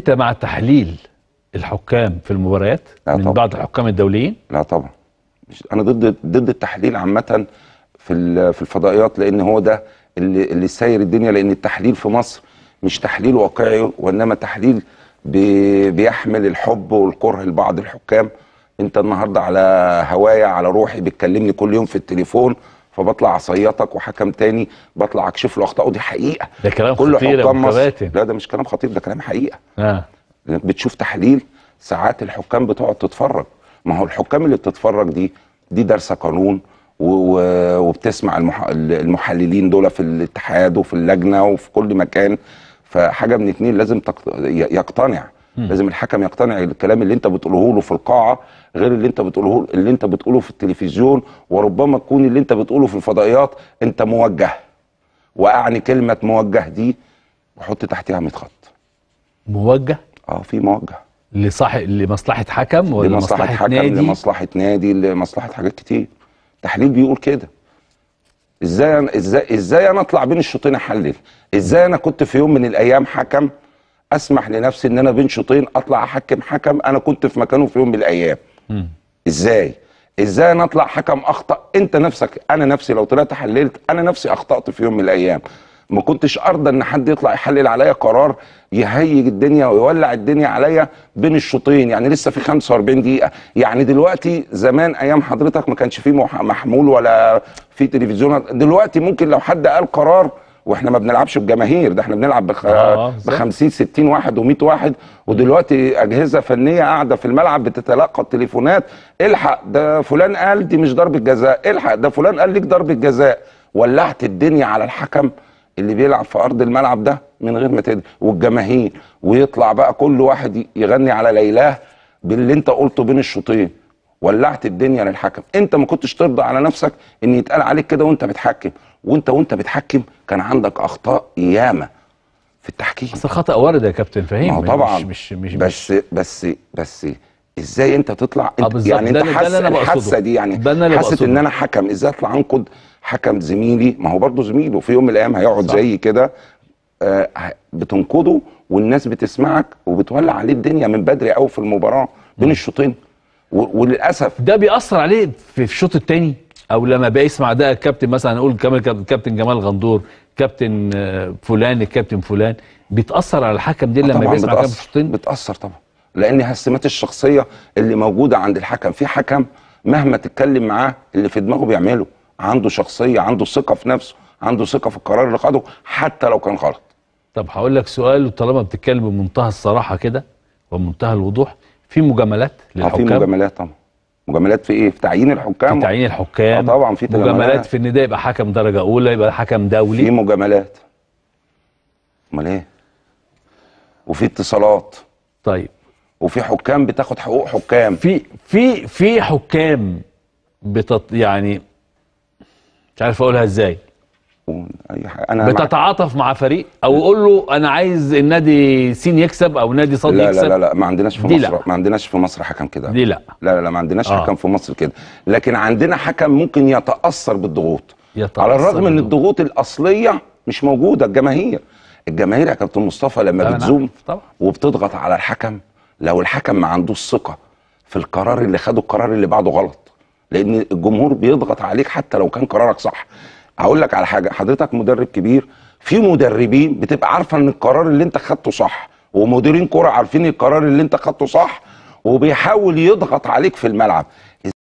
انت مع تحليل الحكام في المباريات من طبعًا. بعض الحكام الدوليين لا طبعا انا ضد ضد التحليل عامه في في الفضائيات لان هو ده اللي اللي ساير الدنيا لان التحليل في مصر مش تحليل واقعي وانما تحليل بي بيحمل الحب والكره لبعض الحكام انت النهارده على هوايا على روحي بتكلمني كل يوم في التليفون فبطلع صيطك وحكم تاني بطلع اكشف له اخطائه دي حقيقه ده كلام كل خطير حكام مصر لا ده مش كلام خطير ده كلام حقيقه اه انك بتشوف تحليل ساعات الحكام بتقعد تتفرج ما هو الحكام اللي بتتفرج دي دي دارسه قانون وبتسمع المحللين دول في الاتحاد وفي اللجنه وفي كل مكان فحاجه من اتنين لازم يقتنع لازم الحكم يقتنع الكلام اللي انت بتقوله له في القاعه غير اللي انت بتقوله اللي انت بتقوله في التلفزيون وربما تكون اللي انت بتقوله في الفضائيات انت موجه واعني كلمه موجه دي وحط تحتها 100 خط موجه اه في موجه لصاحب لمصلحه حكم ولا لمصلحه حكم نادي؟ لمصلحه نادي لمصلحه حاجات كتير تحليل بيقول كده ازاي ازاي ازاي انا اطلع بين الشوطين احلل ازاي انا كنت في يوم من الايام حكم اسمح لنفسي ان انا بين شوطين اطلع احكم حكم انا كنت في مكانه في يوم من الايام م. ازاي ازاي انا اطلع حكم اخطا انت نفسك انا نفسي لو طلعت حللت انا نفسي اخطات في يوم من الايام ما كنتش ارضى ان حد يطلع يحلل عليا قرار يهيج الدنيا ويولع الدنيا عليا بين الشوطين يعني لسه في 45 دقيقه يعني دلوقتي زمان ايام حضرتك ما كانش فيه محمول ولا في تلفزيون دلوقتي ممكن لو حد قال قرار واحنا ما بنلعبش بجماهير ده احنا بنلعب بخ... آه ب 50 60 واحد و100 واحد ودلوقتي اجهزه فنيه قاعده في الملعب بتتلقى التليفونات الحق ده فلان قال دي مش ضربه جزاء الحق ده فلان قال ليك ضربه جزاء ولعت الدنيا على الحكم اللي بيلعب في ارض الملعب ده من غير ما تدري والجماهير ويطلع بقى كل واحد يغني على ليلاه باللي انت قلته بين الشوطين ولعت الدنيا للحكم انت ما كنتش ترضى على نفسك ان يتقال عليك كده وانت بتحكم وانت وانت بتحكم كان عندك اخطاء ياما في التحكيم اصل خطا وارد يا كابتن فهيم طبعا مش مش, مش بس, بس بس بس ازاي انت تطلع انت آه، يعني انت حاسس الحاسه دي يعني حاسه ان انا حكم ازاي اطلع انقد حكم زميلي ما هو برضه زميله في يوم من الايام هيقعد زي كده آه بتنقده والناس بتسمعك وبتولع عليه الدنيا من بدري قوي في المباراه بين الشوطين وللاسف ده بيأثر عليه في الشوط الثاني او لما بيسمع ده الكابتن مثلا اقول كابتن جمال غندور كابتن آه، فلان الكابتن فلان بيتأثر على الحكم دي لما بيسمع كابتن الشوطين بتأثر طبعا لان هالسمات الشخصيه اللي موجوده عند الحكم في حكم مهما تتكلم معاه اللي في دماغه بيعمله عنده شخصيه عنده ثقه في نفسه عنده ثقه في القرار اللي خده حتى لو كان غلط طب هقول لك سؤال طالما بتتكلم بمنتهى الصراحه كده ومنتهى الوضوح في مجاملات آه، للحكام في مجاملات طبعا مجاملات في ايه في تعيين الحكام في تعيين الحكام اه طبعا في مجاملات في ان ده يبقى حكم درجه اولى يبقى حكم دولي في مجاملات امال ايه وفي اتصالات طيب وفي حكام بتاخد حقوق حكام في في في حكام بتط يعني مش عارف اقولها ازاي اي حاجه انا بتتعاطف مع... فريق او قول له انا عايز النادي سين يكسب او نادي صاد يكسب لا لا لا ما عندناش في مصر ما عندناش في مصر حكم كده دي لا لا لا ما عندناش آه. حكم في مصر كده لكن عندنا حكم ممكن يتاثر بالضغوط يتأثر على الرغم ان الضغوط الاصليه مش موجوده الجماهير الجماهير يا كابتن مصطفى لما بتزوم وبتضغط على الحكم لو الحكم ما عندوش ثقه في القرار اللي خده القرار اللي بعده غلط لان الجمهور بيضغط عليك حتى لو كان قرارك صح هقول لك على حاجه حضرتك مدرب كبير في مدربين بتبقى عارفه ان القرار اللي انت خدته صح ومديرين كرة عارفين القرار اللي انت خدته صح وبيحاول يضغط عليك في الملعب